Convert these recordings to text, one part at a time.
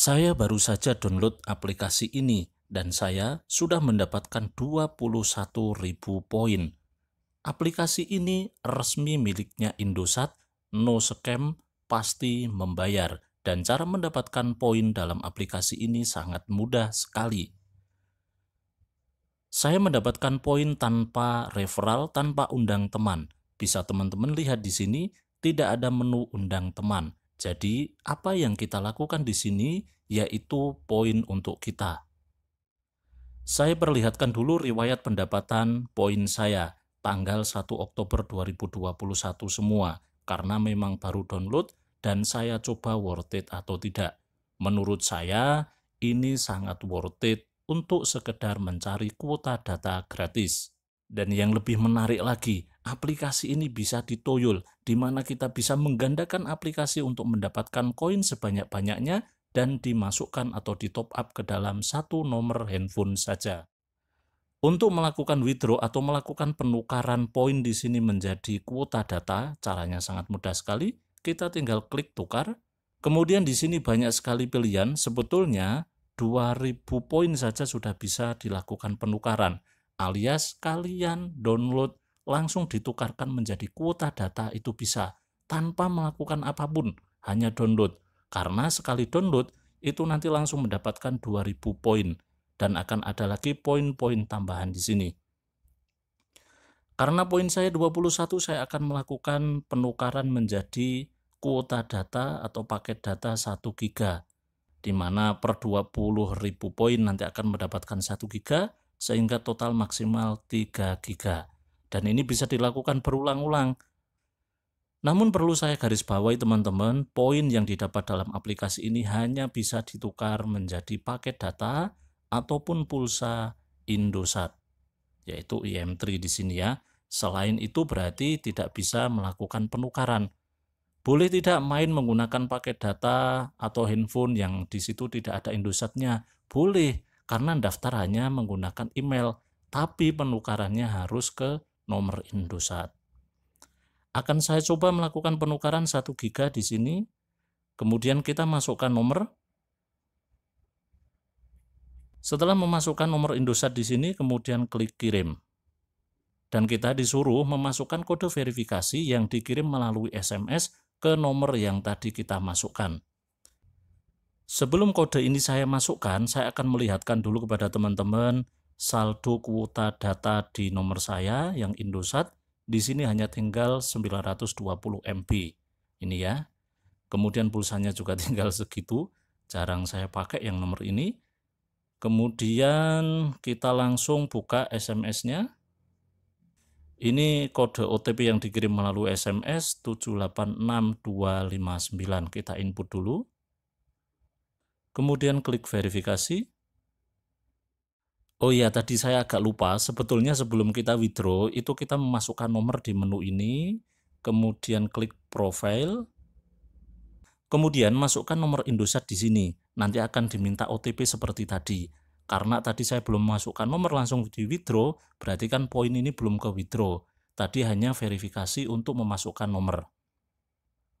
Saya baru saja download aplikasi ini dan saya sudah mendapatkan 21.000 poin. Aplikasi ini resmi miliknya Indosat, no scam, pasti membayar. Dan cara mendapatkan poin dalam aplikasi ini sangat mudah sekali. Saya mendapatkan poin tanpa referral, tanpa undang teman. Bisa teman-teman lihat di sini, tidak ada menu undang teman. Jadi, apa yang kita lakukan di sini yaitu poin untuk kita. Saya perlihatkan dulu riwayat pendapatan poin saya tanggal 1 Oktober 2021 semua karena memang baru download dan saya coba worth it atau tidak. Menurut saya, ini sangat worth it untuk sekedar mencari kuota data gratis. Dan yang lebih menarik lagi, aplikasi ini bisa ditoyol, di mana kita bisa menggandakan aplikasi untuk mendapatkan koin sebanyak-banyaknya dan dimasukkan atau ditop up ke dalam satu nomor handphone saja. Untuk melakukan withdraw atau melakukan penukaran poin di sini menjadi kuota data, caranya sangat mudah sekali. Kita tinggal klik tukar. Kemudian di sini banyak sekali pilihan, sebetulnya 2000 poin saja sudah bisa dilakukan penukaran alias kalian download langsung ditukarkan menjadi kuota data itu bisa tanpa melakukan apapun, hanya download. Karena sekali download itu nanti langsung mendapatkan 2000 poin dan akan ada lagi poin-poin tambahan di sini. Karena poin saya 21 saya akan melakukan penukaran menjadi kuota data atau paket data 1 giga di mana per 20.000 poin nanti akan mendapatkan 1 giga sehingga total maksimal 3 GB. Dan ini bisa dilakukan berulang-ulang. Namun perlu saya garis bawahi teman-teman, poin yang didapat dalam aplikasi ini hanya bisa ditukar menjadi paket data ataupun pulsa Indosat, yaitu IM3 di sini ya. Selain itu berarti tidak bisa melakukan penukaran. Boleh tidak main menggunakan paket data atau handphone yang di situ tidak ada Indosatnya? Boleh, karena daftar hanya menggunakan email, tapi penukarannya harus ke nomor Indosat. Akan saya coba melakukan penukaran 1 giga di sini. Kemudian kita masukkan nomor. Setelah memasukkan nomor Indosat di sini, kemudian klik kirim. Dan kita disuruh memasukkan kode verifikasi yang dikirim melalui SMS ke nomor yang tadi kita masukkan. Sebelum kode ini saya masukkan, saya akan melihatkan dulu kepada teman-teman saldo kuota data di nomor saya yang Indosat. Di sini hanya tinggal 920 MB. Ini ya. Kemudian pulsanya juga tinggal segitu. Jarang saya pakai yang nomor ini. Kemudian kita langsung buka SMS-nya. Ini kode OTP yang dikirim melalui SMS 786259. Kita input dulu kemudian klik verifikasi. Oh iya, tadi saya agak lupa, sebetulnya sebelum kita withdraw, itu kita memasukkan nomor di menu ini, kemudian klik profile, kemudian masukkan nomor Indosat di sini, nanti akan diminta OTP seperti tadi. Karena tadi saya belum memasukkan nomor langsung di withdraw, berarti kan poin ini belum ke withdraw. Tadi hanya verifikasi untuk memasukkan nomor.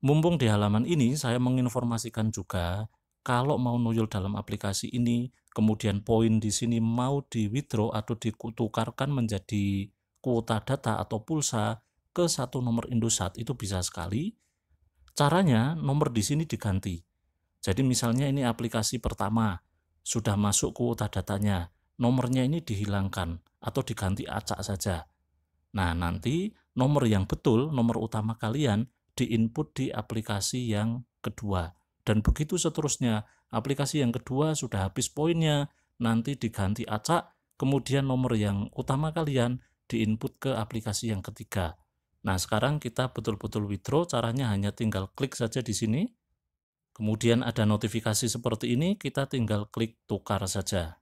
Mumpung di halaman ini, saya menginformasikan juga kalau mau nuyul dalam aplikasi ini, kemudian poin di sini mau di withdraw atau ditukarkan menjadi kuota data atau pulsa ke satu nomor Indosat itu bisa sekali. Caranya nomor di sini diganti. Jadi misalnya ini aplikasi pertama sudah masuk kuota datanya, nomornya ini dihilangkan atau diganti acak saja. Nah, nanti nomor yang betul, nomor utama kalian diinput di aplikasi yang kedua dan begitu seterusnya. Aplikasi yang kedua sudah habis poinnya, nanti diganti acak, kemudian nomor yang utama kalian diinput ke aplikasi yang ketiga. Nah, sekarang kita betul-betul withdraw, caranya hanya tinggal klik saja di sini. Kemudian ada notifikasi seperti ini, kita tinggal klik tukar saja.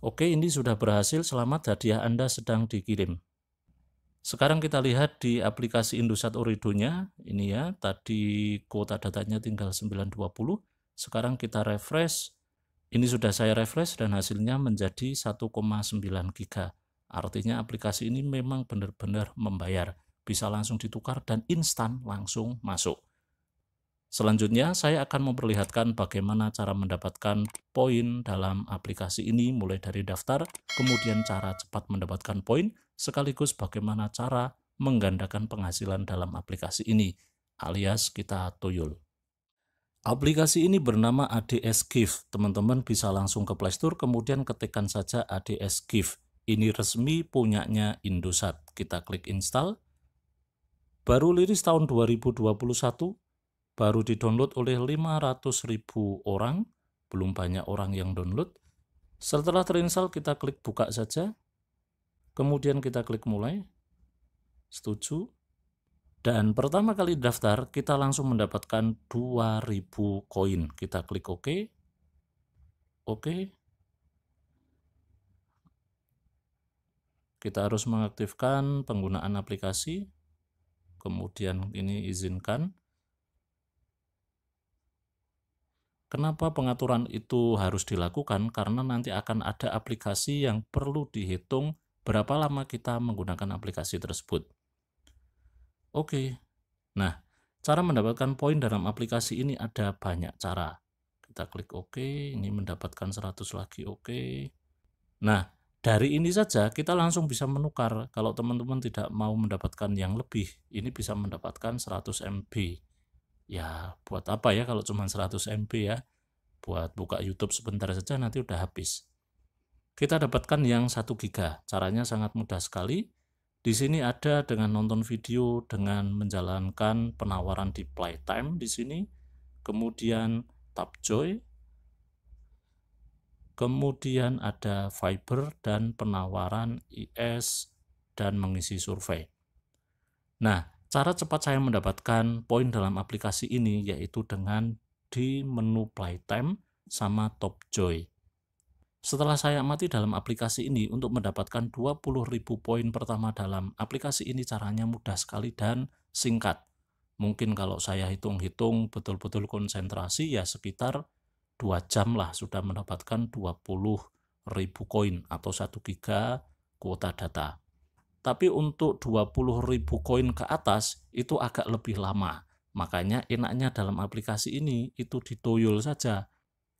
Oke, ini sudah berhasil. Selamat hadiah Anda sedang dikirim. Sekarang kita lihat di aplikasi Indosat Oridonya, ini ya, tadi kuota datanya tinggal 920. Sekarang kita refresh, ini sudah saya refresh dan hasilnya menjadi 1,9 giga. Artinya aplikasi ini memang benar-benar membayar, bisa langsung ditukar dan instan langsung masuk. Selanjutnya, saya akan memperlihatkan bagaimana cara mendapatkan poin dalam aplikasi ini mulai dari daftar, kemudian cara cepat mendapatkan poin, sekaligus bagaimana cara menggandakan penghasilan dalam aplikasi ini, alias kita tuyul. Aplikasi ini bernama ADS GIF. Teman-teman bisa langsung ke Playstore, kemudian ketikkan saja ADS GIF. Ini resmi punyanya Indosat. Kita klik install. Baru liris tahun 2021, baru didownload oleh 500.000 orang, belum banyak orang yang download. Setelah terinstall kita klik buka saja, kemudian kita klik mulai, setuju, dan pertama kali daftar kita langsung mendapatkan 2000 koin. Kita klik OK, oke kita harus mengaktifkan penggunaan aplikasi, kemudian ini izinkan, Kenapa pengaturan itu harus dilakukan? Karena nanti akan ada aplikasi yang perlu dihitung berapa lama kita menggunakan aplikasi tersebut. Oke, nah cara mendapatkan poin dalam aplikasi ini ada banyak cara. Kita klik OK, ini mendapatkan 100 lagi OK. Nah, dari ini saja kita langsung bisa menukar. Kalau teman-teman tidak mau mendapatkan yang lebih, ini bisa mendapatkan 100 MB ya buat apa ya kalau cuma 100 MB ya buat buka YouTube sebentar saja nanti udah habis kita dapatkan yang 1 GB caranya sangat mudah sekali di sini ada dengan nonton video dengan menjalankan penawaran di playtime di sini kemudian Joy kemudian ada fiber dan penawaran IS dan mengisi survei nah Cara cepat saya mendapatkan poin dalam aplikasi ini yaitu dengan di menu playtime sama top joy. Setelah saya amati dalam aplikasi ini untuk mendapatkan 20.000 poin pertama dalam aplikasi ini caranya mudah sekali dan singkat. Mungkin kalau saya hitung-hitung betul-betul konsentrasi ya sekitar 2 jam lah sudah mendapatkan 20.000 koin atau 1 giga kuota data. Tapi untuk 20.000 koin ke atas itu agak lebih lama. Makanya enaknya dalam aplikasi ini itu ditoyol saja.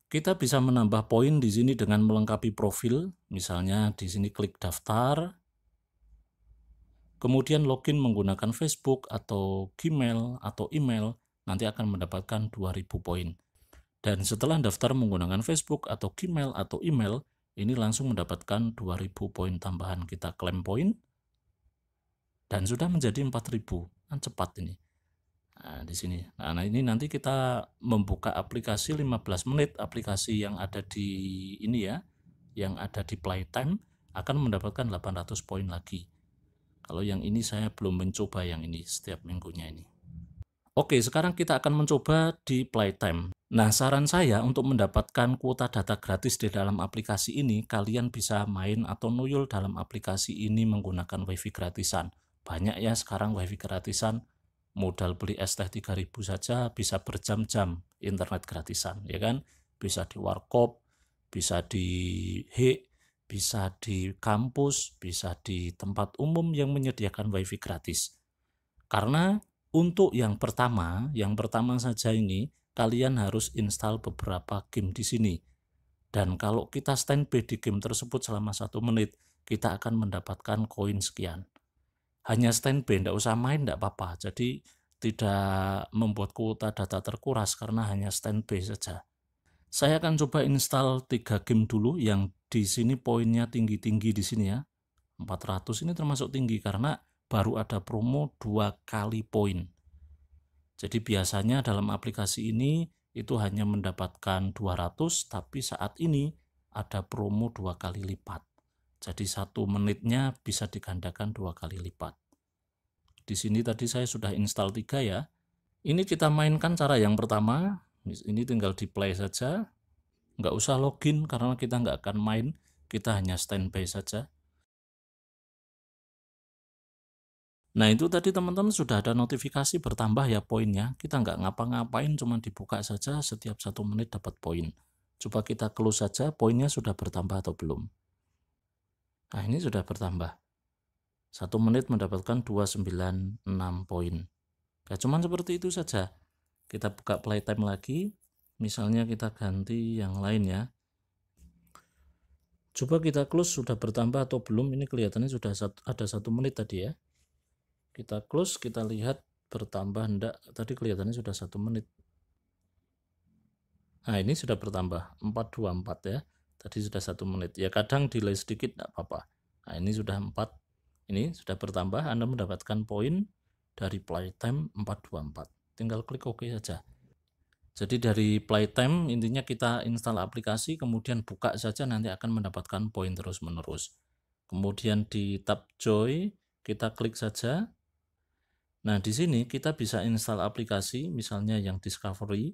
Kita bisa menambah poin di sini dengan melengkapi profil. Misalnya di sini klik daftar. Kemudian login menggunakan Facebook atau Gmail atau email nanti akan mendapatkan 2000 poin. Dan setelah daftar menggunakan Facebook atau Gmail atau email, ini langsung mendapatkan 2000 poin tambahan kita klaim poin dan sudah menjadi 4000 kan cepat ini nah, di sini nah, nah ini nanti kita membuka aplikasi 15 menit aplikasi yang ada di ini ya yang ada di playtime akan mendapatkan 800 poin lagi kalau yang ini saya belum mencoba yang ini setiap minggunya ini Oke, sekarang kita akan mencoba di Playtime. Nah, saran saya untuk mendapatkan kuota data gratis di dalam aplikasi ini, kalian bisa main atau nuyul dalam aplikasi ini menggunakan WiFi gratisan banyak ya sekarang wifi gratisan modal beli es teh 3000 saja bisa berjam-jam internet gratisan ya kan bisa di warkop bisa di he bisa di kampus bisa di tempat umum yang menyediakan wifi gratis karena untuk yang pertama yang pertama saja ini kalian harus install beberapa game di sini dan kalau kita standby di game tersebut selama satu menit kita akan mendapatkan koin sekian hanya standby, tidak usah main, tidak apa-apa. Jadi tidak membuat kuota data terkuras karena hanya standby saja. Saya akan coba install 3 game dulu yang di sini poinnya tinggi-tinggi di sini ya. 400 ini termasuk tinggi karena baru ada promo dua kali poin. Jadi biasanya dalam aplikasi ini itu hanya mendapatkan 200 tapi saat ini ada promo dua kali lipat. Jadi satu menitnya bisa digandakan dua kali lipat. Di sini tadi saya sudah install tiga ya. Ini kita mainkan cara yang pertama. Ini tinggal di play saja. Nggak usah login karena kita nggak akan main. Kita hanya standby saja. Nah itu tadi teman-teman sudah ada notifikasi bertambah ya poinnya. Kita nggak ngapa-ngapain, cuman dibuka saja setiap satu menit dapat poin. Coba kita close saja poinnya sudah bertambah atau belum. Nah ini sudah bertambah. Satu menit mendapatkan 296 poin. Gak ya, cuman seperti itu saja. Kita buka playtime lagi. Misalnya kita ganti yang lain ya. Coba kita close sudah bertambah atau belum. Ini kelihatannya sudah ada satu menit tadi ya. Kita close, kita lihat bertambah enggak. Tadi kelihatannya sudah satu menit. Nah ini sudah bertambah 424 ya. Tadi sudah satu menit. Ya kadang delay sedikit tidak apa-apa. Nah ini sudah 4. Ini sudah bertambah. Anda mendapatkan poin dari playtime 424. Tinggal klik OK saja. Jadi dari playtime intinya kita install aplikasi kemudian buka saja nanti akan mendapatkan poin terus-menerus. Kemudian di tab Joy kita klik saja. Nah, di sini kita bisa install aplikasi misalnya yang Discovery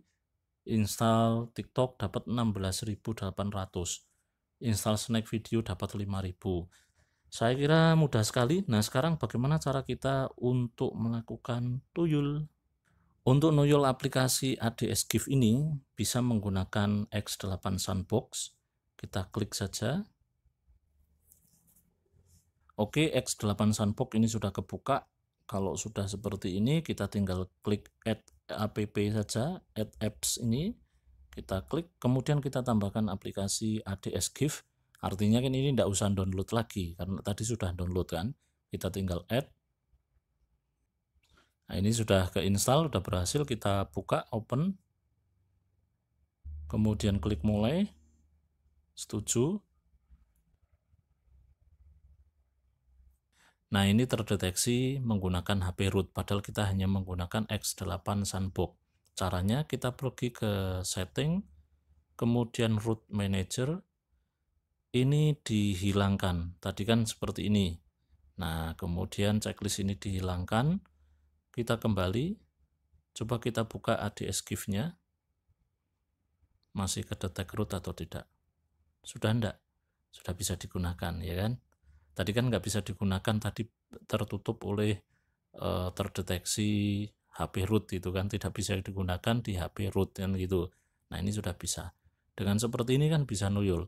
install TikTok dapat 16.800 install snack video dapat 5.000 saya kira mudah sekali nah sekarang bagaimana cara kita untuk melakukan tuyul untuk nuyul aplikasi ADS Give ini bisa menggunakan X8 Sandbox kita klik saja Oke X8 Sandbox ini sudah kebuka kalau sudah seperti ini kita tinggal klik add app saja add apps ini kita klik kemudian kita tambahkan aplikasi ADS Give. artinya kan ini tidak usah download lagi karena tadi sudah download kan kita tinggal add nah ini sudah keinstall sudah berhasil kita buka open kemudian klik mulai setuju Nah, ini terdeteksi menggunakan HP root, padahal kita hanya menggunakan X8 Sandbox. Caranya kita pergi ke setting, kemudian root manager, ini dihilangkan. Tadi kan seperti ini. Nah, kemudian checklist ini dihilangkan. Kita kembali, coba kita buka ADS GIF-nya. Masih kedetek root atau tidak? Sudah enggak? Sudah bisa digunakan, ya kan? tadi kan nggak bisa digunakan tadi tertutup oleh e, terdeteksi HP root itu kan tidak bisa digunakan di HP root yang gitu. Nah ini sudah bisa. Dengan seperti ini kan bisa nuyul.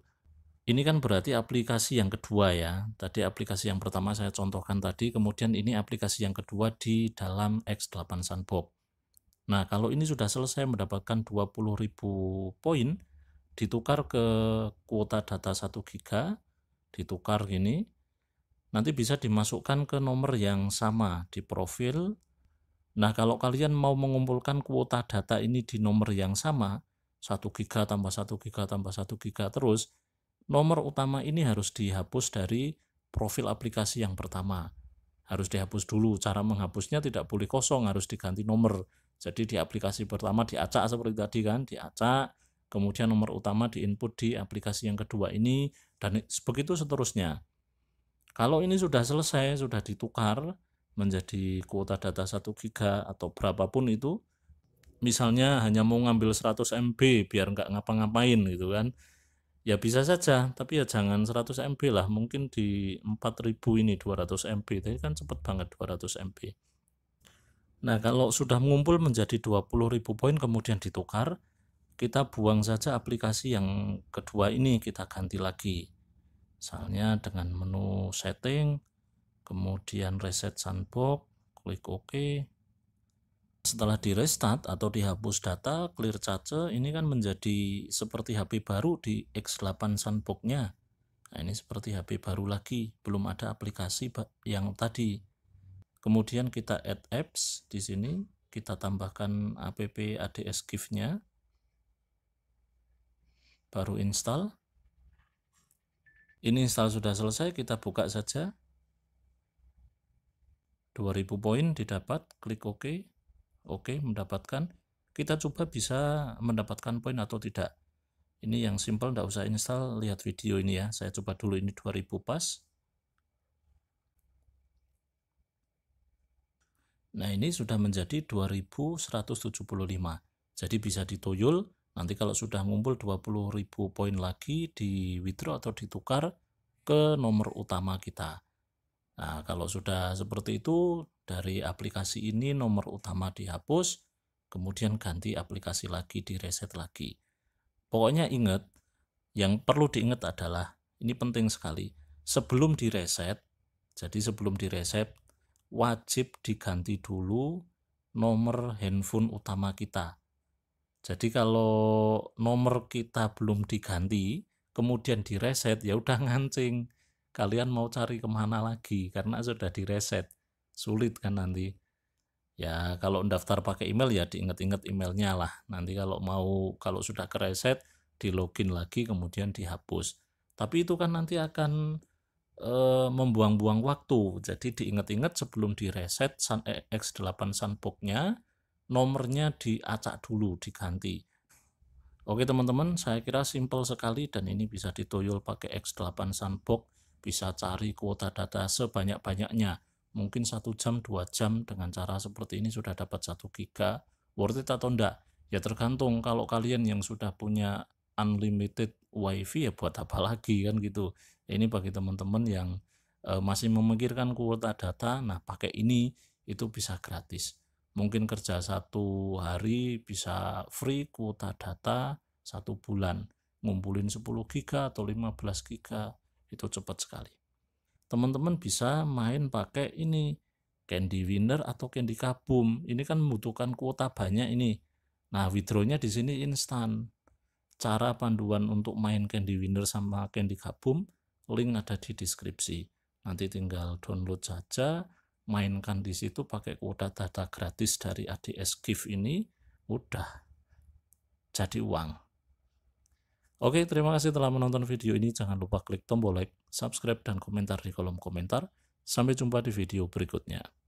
Ini kan berarti aplikasi yang kedua ya. Tadi aplikasi yang pertama saya contohkan tadi, kemudian ini aplikasi yang kedua di dalam X8 Sandbox. Nah kalau ini sudah selesai mendapatkan 20.000 poin, ditukar ke kuota data 1 giga, ditukar gini, nanti bisa dimasukkan ke nomor yang sama di profil. Nah, kalau kalian mau mengumpulkan kuota data ini di nomor yang sama, 1 giga tambah 1 giga tambah 1 giga terus, nomor utama ini harus dihapus dari profil aplikasi yang pertama. Harus dihapus dulu. Cara menghapusnya tidak boleh kosong, harus diganti nomor. Jadi di aplikasi pertama diacak seperti tadi kan, diacak, kemudian nomor utama diinput di aplikasi yang kedua ini dan begitu seterusnya. Kalau ini sudah selesai, sudah ditukar menjadi kuota data 1 giga atau berapapun itu, misalnya hanya mau ngambil 100 MB biar nggak ngapa-ngapain gitu kan, ya bisa saja, tapi ya jangan 100 MB lah, mungkin di 4000 ini 200 MB, tapi kan cepet banget 200 MB. Nah kalau sudah mengumpul menjadi 20.000 poin kemudian ditukar, kita buang saja aplikasi yang kedua ini, kita ganti lagi Misalnya dengan menu setting, kemudian reset sandbox, klik OK. Setelah di restart atau dihapus data, clear cache ini kan menjadi seperti HP baru di X8 sandboxnya. Nah, ini seperti HP baru lagi, belum ada aplikasi yang tadi. Kemudian kita add apps di sini, kita tambahkan app ADS GIF-nya. Baru install. Ini install sudah selesai, kita buka saja. 2000 poin didapat, klik OK. OK, mendapatkan. Kita coba bisa mendapatkan poin atau tidak. Ini yang simple, tidak usah install, lihat video ini ya. Saya coba dulu ini 2000 pas. Nah ini sudah menjadi 2175. Jadi bisa dituyul. Nanti kalau sudah ngumpul 20.000 poin lagi di withdraw atau ditukar ke nomor utama kita. Nah, kalau sudah seperti itu dari aplikasi ini nomor utama dihapus, kemudian ganti aplikasi lagi, di reset lagi. Pokoknya ingat, yang perlu diingat adalah ini penting sekali. Sebelum di reset, jadi sebelum di reset wajib diganti dulu nomor handphone utama kita jadi kalau nomor kita belum diganti, kemudian direset, ya udah ngancing. Kalian mau cari kemana lagi karena sudah direset. Sulit kan nanti. Ya kalau daftar pakai email ya diingat-ingat emailnya lah. Nanti kalau mau kalau sudah kereset, di login lagi kemudian dihapus. Tapi itu kan nanti akan e, membuang-buang waktu. Jadi diingat-ingat sebelum direset X8 sandbox nya nomornya diacak dulu, diganti. Oke teman-teman, saya kira simple sekali dan ini bisa ditoyol pakai X8 Sandbox, bisa cari kuota data sebanyak-banyaknya. Mungkin satu jam, dua jam dengan cara seperti ini sudah dapat satu giga. Worth it atau enggak? Ya tergantung kalau kalian yang sudah punya unlimited wifi ya buat apa lagi kan gitu. Ini bagi teman-teman yang eh, masih memikirkan kuota data, nah pakai ini itu bisa gratis mungkin kerja satu hari bisa free kuota data satu bulan ngumpulin 10 giga atau 15 giga itu cepat sekali teman-teman bisa main pakai ini Candy Winner atau Candy Kaboom. ini kan membutuhkan kuota banyak ini nah withdrawnya di sini instan cara panduan untuk main Candy Winner sama Candy Kaboom, link ada di deskripsi nanti tinggal download saja mainkan di situ pakai kuota data gratis dari ADS Gift ini udah jadi uang. Oke, terima kasih telah menonton video ini. Jangan lupa klik tombol like, subscribe, dan komentar di kolom komentar. Sampai jumpa di video berikutnya.